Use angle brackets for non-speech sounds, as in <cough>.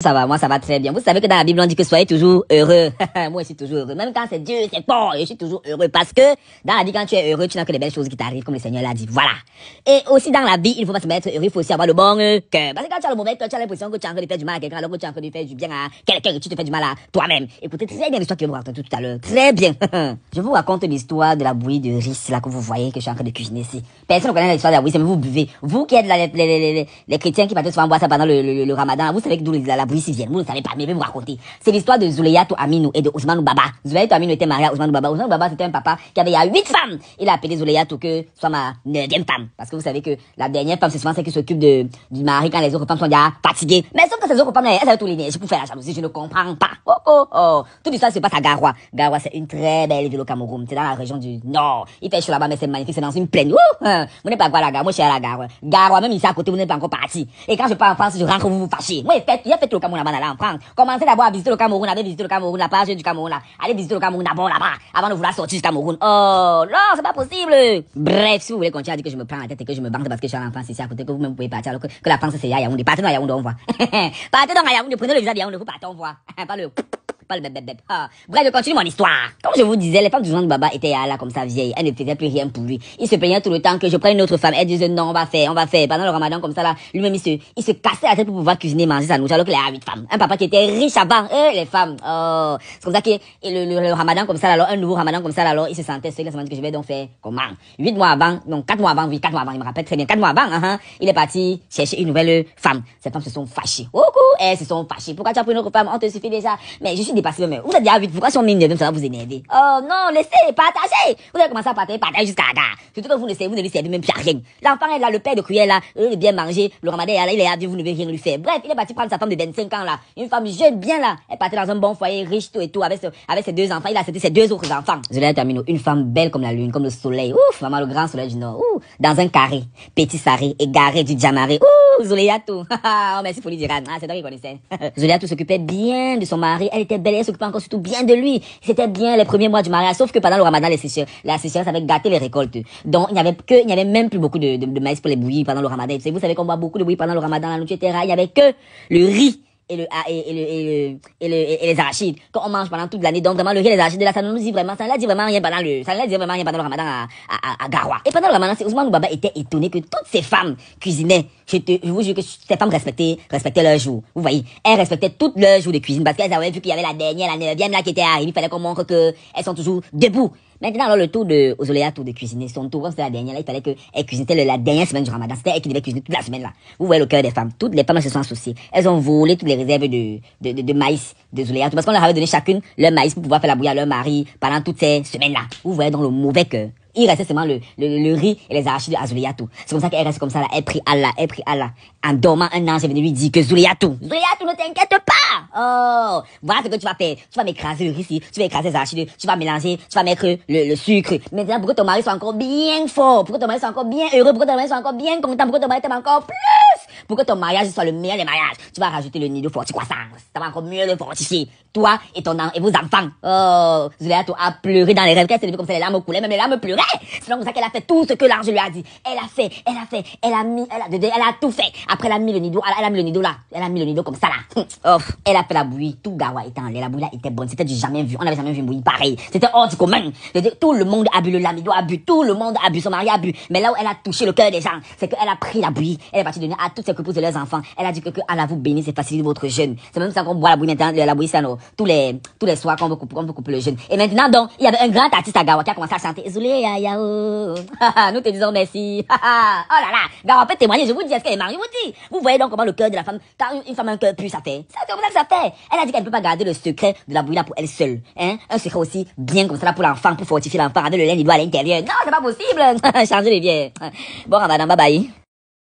Ça va, moi ça va très bien. Vous savez que dans la Bible on dit que soyez toujours heureux. <laughs> moi je suis toujours heureux. Même quand c'est Dieu, c'est bon, je suis toujours heureux. Parce que dans la vie quand tu es heureux, tu n'as que les belles choses qui t'arrivent comme le Seigneur l'a dit. Voilà. Et aussi dans la vie, il ne faut pas se mettre heureux, il faut aussi avoir le bon euh, cœur. Parce que quand tu as le mauvais cœur, tu as l'impression que tu es en train de faire du mal à quelqu'un alors que tu es en train de faire du bien à quelqu'un et tu te fais du mal à toi-même. Écoutez très bien l'histoire que je vous raconte tout à l'heure. Très bien. <laughs> je vous raconte l'histoire de la bouillie de riz là que vous voyez que je suis en train de cuisiner ici. Personne ne connaît l'histoire de la bouillie, mais vous buvez. Vous qui êtes les, les, les, les, chrétiens qui souvent boire ça pendant le, ramadan, vous savez d'où vous ne savez pas, mais je vais vous raconter. C'est l'histoire de Zuleyatou Aminou et de Ousmane Baba. Zuleyatou Aminou était marié à Ousmane Baba. Ousmane Baba, c'était un papa qui avait 8 femmes. Il a appelé Zuleyatou que soit ma neuvième femme. Parce que vous savez que la dernière femme, c'est souvent celle qui s'occupe de, du mari quand les autres femmes sont déjà fatiguées. Mais sauf que ces autres femmes, elles avaient tous les je pour faire la jalousie. Je ne comprends pas. Oh, oh, oh. Tout ça se passe à Garoua. Garoua, c'est une très belle ville au Cameroun. C'est dans la région du Nord. Il fait chaud là-bas, mais c'est magnifique. C'est dans une plaine. Hein. Vous n'êtes pas à la Moi, je suis à la Garoua. même ici à côté, vous n'êtes pas encore parti. Et quand je pars en France, je rentre, vous vous fâchez. Moi, fait au Cameroun boire Commencez d'abord à visiter le Cameroun, allez visiter le Cameroun, la page du Cameroun là. Allez visiter le Cameroun d'abord là-bas, avant de vouloir sortir du Cameroun. Oh, non, c'est pas possible. Bref, si vous voulez continuer à dire que je me prends la tête et que je me bande parce que je suis en France ici à côté, que vous-même pouvez partir alors que, la France c'est Yaoundé. Partez dans Yaoundé, on voit. <laughs> partez dans Yaoundé, prenez le visa de Yaoundé, vous partez, on voit. <laughs> pas le. Ah. Bref, je continue mon histoire. Comme je vous disais, les femmes du genre de Baba étaient là, comme ça, vieille. Elles ne faisaient plus rien pour lui. Il se plaignait tout le temps que je prenne une autre femme. Elle disait non, on va faire, on va faire. Pendant le ramadan, comme ça, là, lui-même, il se, il se cassait la tête pour pouvoir cuisiner, manger sa nourriture, alors qu'il a huit femmes. Un papa qui était riche avant, Eh, les femmes. Oh. C'est comme ça que, et le, le, ramadan, comme ça, là, alors, un nouveau ramadan, comme ça, là, alors, il se sentait seul. Il se dit que je vais donc faire comment? Huit mois avant, donc quatre mois avant, oui, quatre mois avant, il me rappelle très bien, quatre mois avant, hein, hein il est parti chercher une nouvelle femme. Ces femmes se sont fâchées. Oh, cool. Elles se sont fâchées. Pourquoi tu as pris une autre femme? On te suffit déjà. Mais je suis si même. Vous êtes déjà vite. Pourquoi si on met une même, ça va vous énerver Oh non, laissez, partagez. Vous allez commencer à partager, partager jusqu'à là. Surtout que vous ne vous ne lui servez même plus rien. L'enfant est là, le père de cuillère là, il est bien mangé. Le ramadan est là, il est à vous ne devez rien lui faire. Bref, il est parti prendre sa femme de 25 ans là. Une femme jeune, bien là. Elle est partie dans un bon foyer, riche, tout et tout, avec, ses deux enfants. Il a accepté ses deux autres enfants. Zulay Termino, une femme belle comme la lune, comme le soleil. Ouf, maman, le grand soleil du Nord. ouf dans un carré, petit sarré, égaré du diamaré, Ouh, Zuleyatou. <laughs> oh, merci pour lui Ah, c'est toi qui connaissais. <laughs> s'occupait bien de son mari. Elle était elle s'occupait encore surtout bien de lui. C'était bien les premiers mois du mariage, sauf que pendant le ramadan, les sécheresses, la sécheresse avait gâté les récoltes. Donc, il n'y avait que, il n'y avait même plus beaucoup de, de, maïs pour les bouillies pendant le ramadan. vous savez qu'on boit beaucoup de bouillies pendant le ramadan, la Il n'y avait que le riz et le, ah, et, et, le, et, le, et, le, et, les arachides quand on mange pendant toute l'année. Donc vraiment le riz les arachides là, ça nous dit vraiment, ça ne dit vraiment rien pendant le, ça ne dit vraiment rien pendant le Ramadan à, à, à, à Garoua. Et pendant le Ramadan, c'est Ousmane Baba était étonné que toutes ces femmes cuisinaient. Je te, je vous jure que ces femmes respectaient, respectaient leur jour. Vous voyez, elles respectaient toutes leurs jour de cuisine parce qu'elles avaient vu qu'il y avait la dernière, la neuvième là qui était arrivée. Il fallait qu'on montre que elles sont toujours debout. Maintenant, alors, le tour de Ozoléa, tour de cuisiner, son tour, c'était la dernière, là, il fallait qu'elle cuisine la dernière semaine du ramadan. C'était elle qui devait cuisiner toute la semaine, là. Vous voyez le cœur des femmes. Toutes les femmes se sont associées. Elles ont volé toutes les réserves de, de, de, maïs de Zoléa, parce qu'on leur avait donné chacune leur maïs pour pouvoir faire la bouillie à leur mari pendant toutes ces semaines-là. Vous voyez dans le mauvais cœur il restait seulement le, le, le riz et les arachides à Azuliatu. C'est comme ça qu'elle reste comme ça là. Elle prie Allah, elle prie Allah. En dormant, un an, j'ai venu lui dire que Zuliatu, Zuliatu, ne t'inquiète pas. Oh, voilà ce que tu vas faire. Tu vas m'écraser le riz ici, tu vas écraser les arachides, tu vas mélanger, tu vas mettre le, le sucre. Maintenant, pour que ton mari soit encore bien fort, pour que ton mari soit encore bien heureux, pour que ton mari soit encore bien content, pour que ton mari t'aime encore plus, pour que ton mariage soit le meilleur des mariages, tu vas rajouter le nid de tu Ça va encore mieux le fortifier toi et ton et vos enfants. Oh, Zuléatou a pleuré dans les rêves. Qu'elle comme ça, les larmes coulaient, même les larmes pleuraient. C'est donc ça qu'elle a fait tout ce que l'argent lui a dit. Elle a fait, elle a fait, elle a mis, elle a, elle a tout fait. Après, elle a mis le nido, elle a, mis le nido là. Elle a mis le nido comme ça là. <laughs> Oh, elle a fait la bouillie. Tout gawa était en La bouillie là était bonne. C'était du jamais vu. On n'avait jamais vu une bouillie pareille. C'était hors du commun. Tout le monde a bu le lamido, a bu. Tout le monde a bu. Son mari a bu. Mais là où elle a touché le cœur des gens, c'est qu'elle a pris la bouillie. Elle est partie donner à toutes ses couples de leurs enfants. Elle a dit que, Allah vous bénisse et facilite votre jeûne. C'est même ça qu'on boit la bouillie maintenant. La bouillie, tous les, les soirs Quand veut couper, veut couper le jeûne. Et maintenant, donc, il y avait un grand artiste à Gawa qui a commencé à chanter, Zoulé, oh. <laughs> ah, ah, Nous te disons merci. <laughs> Ah, oh là là. Gawa peut témoigner, je vous dis, est-ce qu'elle est mariée? Vous dis. Vous voyez donc comment le cœur de la femme, quand une femme a un cœur pur, ça fait. C'est comme ça que ça fait. Elle a dit qu'elle ne peut pas garder le secret de la bouillie pour elle seule. Hein? Un secret aussi bien comme ça pour l'enfant, pour fortifier l'enfant, avec le lait, il doit à l'intérieur. Non, c'est pas possible. <laughs> Changez les biens Bon, on va bye bye.